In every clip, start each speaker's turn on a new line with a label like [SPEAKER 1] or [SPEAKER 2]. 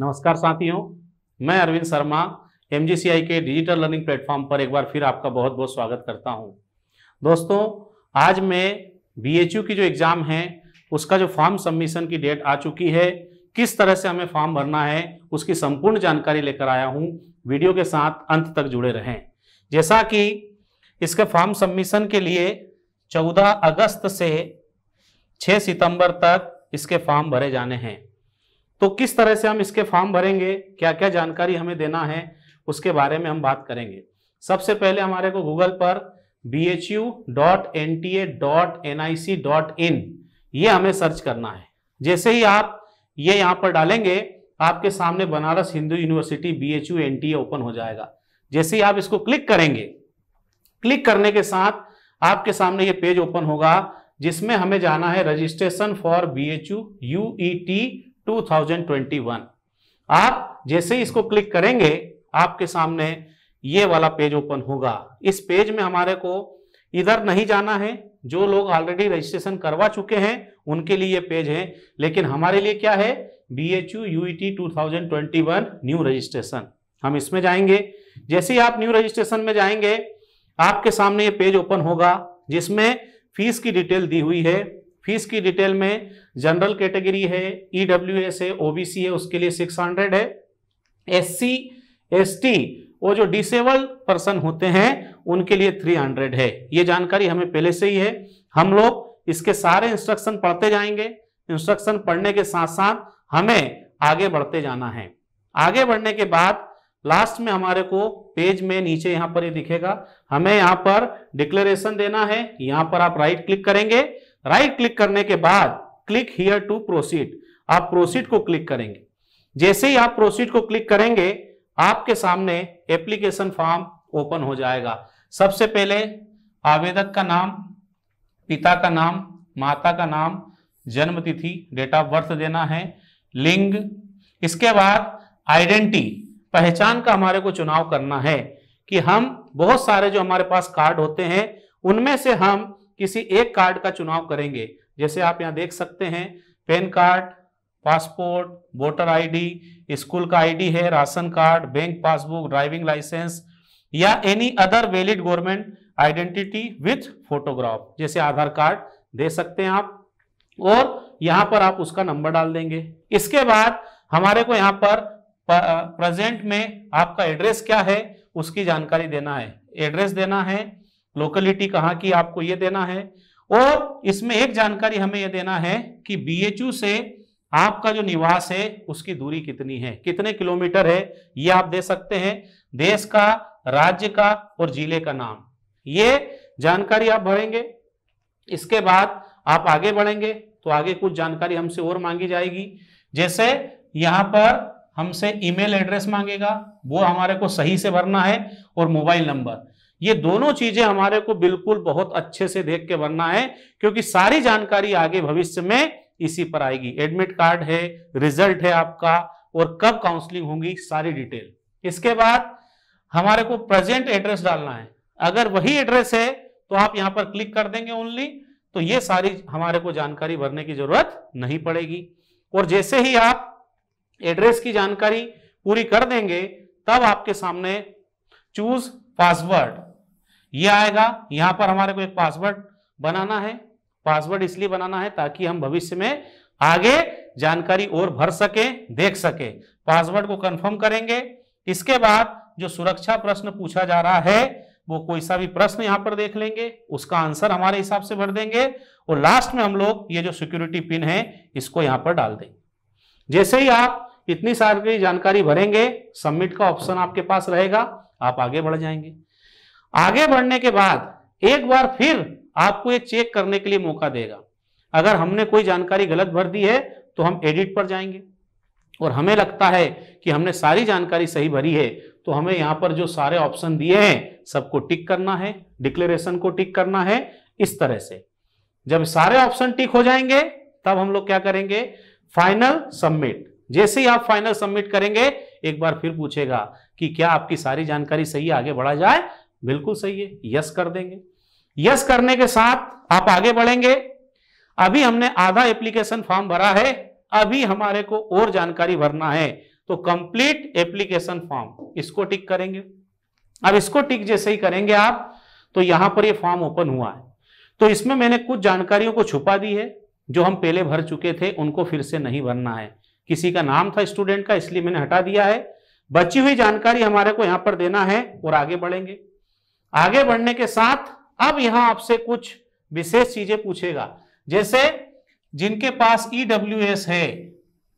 [SPEAKER 1] नमस्कार साथियों मैं Arvind Sharma M K digital learning platform पर एक बार फिर आपका बहुत बहुत स्वागत करता हूं दोस्तों आज मैं बी की जो एग्ज़ाम है उसका जो फॉर्म सबमिशन की डेट आ चुकी है किस तरह से हमें फॉर्म भरना है उसकी संपूर्ण जानकारी लेकर आया हूं वीडियो के साथ अंत तक जुड़े रहें जैसा कि इसके फॉर्म सबमिशन के लिए 14 अगस्त से 6 सितंबर तक इसके फॉर्म भरे जाने हैं तो किस तरह से हम इसके फॉर्म भरेंगे क्या क्या जानकारी हमें देना है उसके बारे में हम बात करेंगे सबसे पहले हमारे को गूगल पर B H U dot N T A dot N I C dot in ये हमें सर्च करना है जैसे ही आप ये यहाँ पर डालेंगे आपके सामने Banaras Hindu university B H U N T A open हो जाएगा जैसे ही आप इसको क्लिक करेंगे क्लिक करने के साथ आपके सामने ये पेज ओपन होगा जिसमें हमें जाना है registration for B H U U E T 2021 आप जैसे ही इसको क्लिक करेंगे आपके सामने ये वाला पेज ओपन होगा इस पेज में हमारे को इधर नहीं जाना है जो लोग ऑलरेडी रजिस्ट्रेशन करवा चुके हैं उनके लिए ये पेज है लेकिन हमारे लिए क्या है B H U U T two thousand twenty one new registration हम इसमें जाएंगे जैसे ही आप न्यू रजिस्ट्रेशन में जाएंगे आपके सामने ये पेज ओपन होगा जिसमें फीस की डिटेल दी हुई है फीस की डिटेल में जनरल कैटेगरी है ईडब्ल्यू e है ओबीसी है उसके लिए सिक्स हंड्रेड है एस सी एस टी वो जो डिसेबल पर्सन होते हैं उनके लिए थ्री हंड्रेड है ये जानकारी हमें पहले से ही है हम लोग इसके सारे इंस्ट्रक्शन पढ़ते जाएंगे इंस्ट्रक्शन पढ़ने के साथ साथ हमें आगे बढ़ते जाना है आगे बढ़ने के बाद लास्ट में हमारे को पेज में नीचे यहाँ पर ये दिखेगा हमें यहाँ पर डिक्लेरेशन देना है यहाँ पर आप राइट क्लिक करेंगे राइट क्लिक करने के बाद क्लिक हियर टू प्रोसीड आप प्रोसीड को क्लिक करेंगे जैसे ही आप प्रोसीड को क्लिक करेंगे आपके सामने एप्लीकेशन फॉर्म ओपन हो जाएगा सबसे पहले आवेदक का नाम पिता का नाम माता का नाम जन्म तिथि डेट ऑफ बर्थ देना है लिंग इसके बाद आइडेंटिटी पहचान का हमारे को चुनाव करना है कि हम बहुत सारे जो हमारे पास कार्ड होते हैं उनमें से हम किसी एक कार्ड का चुनाव करेंगे जैसे आप यहाँ देख सकते हैं pan card passport voter ID school का आईडी है ration card bank passbook driving licence या any other valid government identity with photograph जैसे आधार कार्ड दे सकते हैं आप और यहां पर आप उसका नंबर डाल देंगे इसके बाद हमारे को यहां पर प्रेजेंट में आपका एड्रेस क्या है उसकी जानकारी देना है एड्रेस देना है लोकलिटी कहाँ की आपको ये देना है और इसमें एक जानकारी हमें यह देना है कि बी से आपका जो निवास है उसकी दूरी कितनी है कितने किलोमीटर है ये आप दे सकते हैं देश का राज्य का और जिले का नाम ये जानकारी आप भरेंगे इसके बाद आप आगे बढ़ेंगे तो आगे कुछ जानकारी हमसे और मांगी जाएगी जैसे यहां पर हमसे ईमेल एड्रेस मांगेगा वो हमारे को सही से भरना है और मोबाइल नंबर ये दोनों चीजें हमारे को बिल्कुल बहुत अच्छे से देख के बनना है क्योंकि सारी जानकारी आगे भविष्य में इसी पर आएगी एडमिट कार्ड है रिजल्ट है आपका और कब काउंसलिंग होगी सारी डिटेल इसके बाद हमारे को प्रेजेंट एड्रेस डालना है अगर वही एड्रेस है तो आप यहां पर क्लिक कर देंगे ओनली तो ये सारी हमारे को जानकारी भरने की जरूरत नहीं पड़ेगी और जैसे ही आप एड्रेस की जानकारी पूरी कर देंगे तब आपके सामने चूज पासवर्ड ये आएगा यहां पर हमारे को एक पासवर्ड बनाना है पासवर्ड इसलिए बनाना है ताकि हम भविष्य में आगे जानकारी और भर सके देख सके पासवर्ड को कंफर्म करेंगे इसके बाद जो सुरक्षा प्रश्न पूछा जा रहा है वो कोई सा भी प्रश्न यहाँ पर देख लेंगे उसका आंसर हमारे हिसाब से भर देंगे और लास्ट में हम लोग ये जो सिक्योरिटी पिन है इसको यहाँ पर डाल देंगे जैसे ही आप इतनी सारी जानकारी भरेंगे सबमिट का ऑप्शन आपके पास रहेगा आप आगे बढ़ जाएंगे आगे बढ़ने के बाद एक बार फिर आपको ये चेक करने के लिए मौका देगा अगर हमने कोई जानकारी गलत भर दी है तो हम एडिट पर जाएंगे और हमें लगता है कि हमने सारी जानकारी सही भरी है तो हमें यहां पर जो सारे ऑप्शन दिए हैं सबको टिक करना है डिक्लेरेशन को टिक करना है इस तरह से जब सारे ऑप्शन टिक हो जाएंगे तब हम लोग क्या करेंगे फाइनल सबमिट जैसे ही आप फाइनल सबमिट करेंगे एक बार फिर पूछेगा कि क्या आपकी सारी जानकारी सही आगे बढ़ा जाए बिल्कुल सही है यस कर देंगे यस करने के साथ आप आगे बढ़ेंगे अभी हमने आधा एप्लीकेशन फॉर्म भरा है अभी हमारे को और जानकारी भरना है तो कंप्लीट एप्लीकेशन फॉर्म इसको टिक करेंगे अब इसको टिक जैसे ही करेंगे आप तो यहां पर ये फॉर्म ओपन हुआ है तो इसमें मैंने कुछ जानकारियों को छुपा दी है जो हम पहले भर चुके थे उनको फिर से नहीं भरना है किसी का नाम था स्टूडेंट का इसलिए मैंने हटा दिया है बची हुई जानकारी हमारे को यहां पर देना है और आगे बढ़ेंगे आगे बढ़ने के साथ अब यहां आपसे कुछ विशेष चीजें पूछेगा जैसे जिनके पास ईडब्ल्यू e है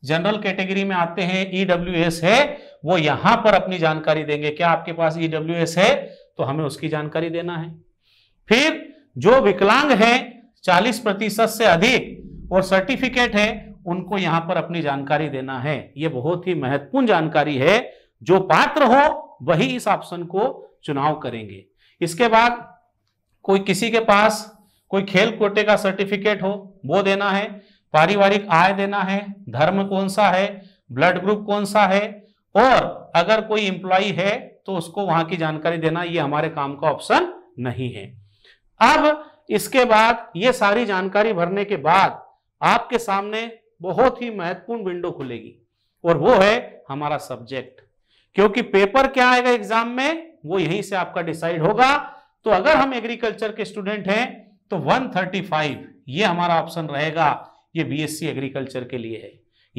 [SPEAKER 1] जनरल कैटेगरी में आते हैं ईडब्ल्यू e है वो यहां पर अपनी जानकारी देंगे क्या आपके पास ईडब्ल्यू e है तो हमें उसकी जानकारी देना है फिर जो विकलांग है 40 प्रतिशत से अधिक और सर्टिफिकेट है उनको यहां पर अपनी जानकारी देना है यह बहुत ही महत्वपूर्ण जानकारी है जो पात्र हो वही इस ऑप्शन को चुनाव करेंगे इसके बाद कोई किसी के पास कोई खेल कोटे का सर्टिफिकेट हो वो देना है पारिवारिक आय देना है धर्म कौन सा है ब्लड ग्रुप कौन सा है और अगर कोई इंप्लॉय है तो उसको वहां की जानकारी देना ये हमारे काम का ऑप्शन नहीं है अब इसके बाद ये सारी जानकारी भरने के बाद आपके सामने बहुत ही महत्वपूर्ण विंडो खुलेगी और वो है हमारा सब्जेक्ट क्योंकि पेपर क्या आएगा एग्जाम में वो यहीं से आपका डिसाइड होगा तो अगर हम एग्रीकल्चर के स्टूडेंट हैं तो 135 ये हमारा ऑप्शन रहेगा ये बीएससी एग्रीकल्चर के लिए है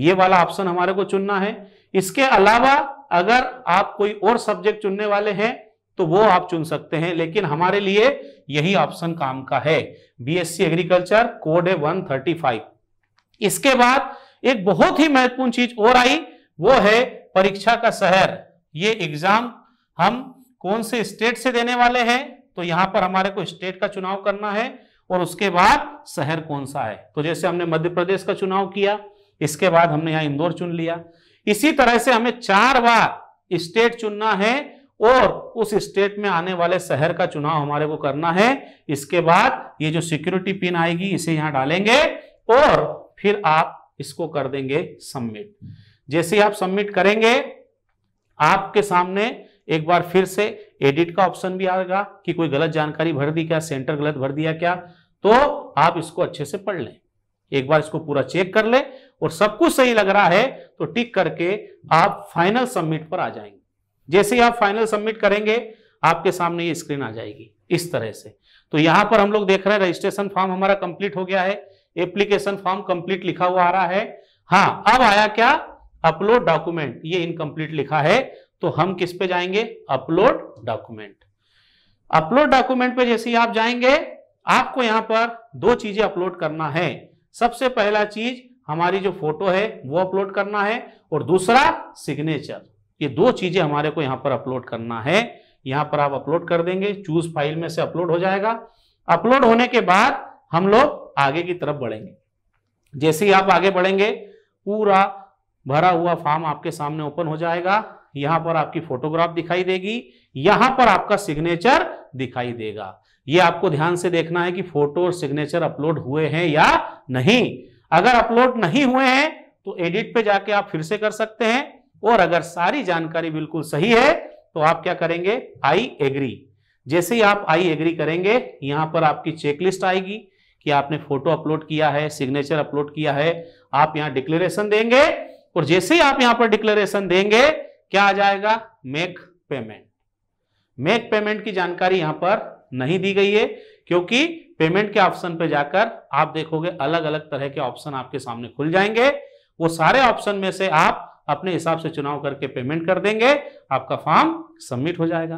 [SPEAKER 1] ये वाला ऑप्शन हमारे को चुनना है इसके अलावा अगर आप कोई और सब्जेक्ट चुनने वाले हैं तो वो आप चुन सकते हैं लेकिन हमारे लिए यही ऑप्शन काम का है बीएससी एग्रीकल्चर कोड है वन इसके बाद एक बहुत ही महत्वपूर्ण चीज और आई वो है परीक्षा का शहर ये एग्जाम हम कौन से स्टेट से देने वाले हैं तो यहां पर हमारे को स्टेट का चुनाव करना है और उसके बाद शहर कौन सा है तो जैसे हमने मध्य प्रदेश का चुनाव किया इसके बाद हमने यहां इंदौर चुन लिया इसी तरह से हमें चार बार स्टेट चुनना है और उस स्टेट में आने वाले शहर का चुनाव हमारे को करना है इसके बाद ये जो सिक्योरिटी पिन आएगी इसे यहां डालेंगे और फिर आप इसको कर देंगे सबमिट जैसे आप सबमिट करेंगे आपके सामने एक बार फिर से एडिट का ऑप्शन भी आएगा कि कोई गलत जानकारी भर दी क्या सेंटर गलत भर दिया क्या तो आप इसको अच्छे से पढ़ लें एक बार इसको पूरा चेक कर लें और सब कुछ सही लग रहा है तो टिक करके आप फाइनल सबमिट पर आ जाएंगे जैसे ही आप फाइनल सबमिट करेंगे आपके सामने ये स्क्रीन आ जाएगी इस तरह से तो यहां पर हम लोग देख रहे हैं रजिस्ट्रेशन फॉर्म हमारा कंप्लीट हो गया है एप्लीकेशन फॉर्म कंप्लीट लिखा हुआ आ रहा है हाँ अब आया क्या अपलोड डॉक्यूमेंट ये इनकम्प्लीट लिखा है तो हम किस पे जाएंगे अपलोड डॉक्यूमेंट अपलोड डॉक्यूमेंट पे जैसे ही आप जाएंगे आपको यहां पर दो चीजें अपलोड करना है सबसे पहला चीज हमारी जो फोटो है वो अपलोड करना है और दूसरा सिग्नेचर ये दो चीजें हमारे को यहां पर अपलोड करना है यहां पर आप अपलोड कर देंगे चूज फाइल में से अपलोड हो जाएगा अपलोड होने के बाद हम लोग आगे की तरफ बढ़ेंगे जैसे ही आप आगे बढ़ेंगे पूरा भरा हुआ फॉर्म आपके सामने ओपन हो जाएगा यहां पर आपकी फोटोग्राफ दिखाई देगी यहां पर आपका सिग्नेचर दिखाई देगा ये आपको ध्यान से देखना है कि फोटो और सिग्नेचर अपलोड हुए हैं या नहीं अगर अपलोड नहीं हुए हैं तो एडिट पे जाके आप फिर से कर सकते हैं और अगर सारी जानकारी बिल्कुल सही है तो आप क्या करेंगे आई एग्री जैसे ही आप आई एग्री करेंगे यहां पर आपकी चेकलिस्ट आएगी कि आपने फोटो अपलोड किया है सिग्नेचर अपलोड किया है आप यहां डिक्लेरेशन देंगे और जैसे ही आप यहां पर डिक्लेरेशन देंगे क्या आ जाएगा मेक पेमेंट मेक पेमेंट की जानकारी यहां पर नहीं दी गई है क्योंकि पेमेंट के ऑप्शन पे जाकर आप देखोगे अलग अलग तरह के ऑप्शन आपके सामने खुल जाएंगे वो सारे ऑप्शन में से आप अपने हिसाब से चुनाव करके पेमेंट कर देंगे आपका फॉर्म सबमिट हो जाएगा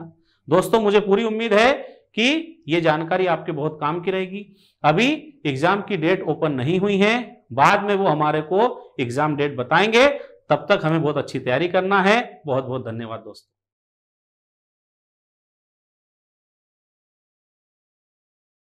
[SPEAKER 1] दोस्तों मुझे पूरी उम्मीद है कि ये जानकारी आपके बहुत काम की रहेगी अभी एग्जाम की डेट ओपन नहीं हुई है बाद में वो हमारे को एग्जाम डेट बताएंगे तब तक हमें बहुत अच्छी तैयारी करना है बहुत बहुत धन्यवाद दोस्तों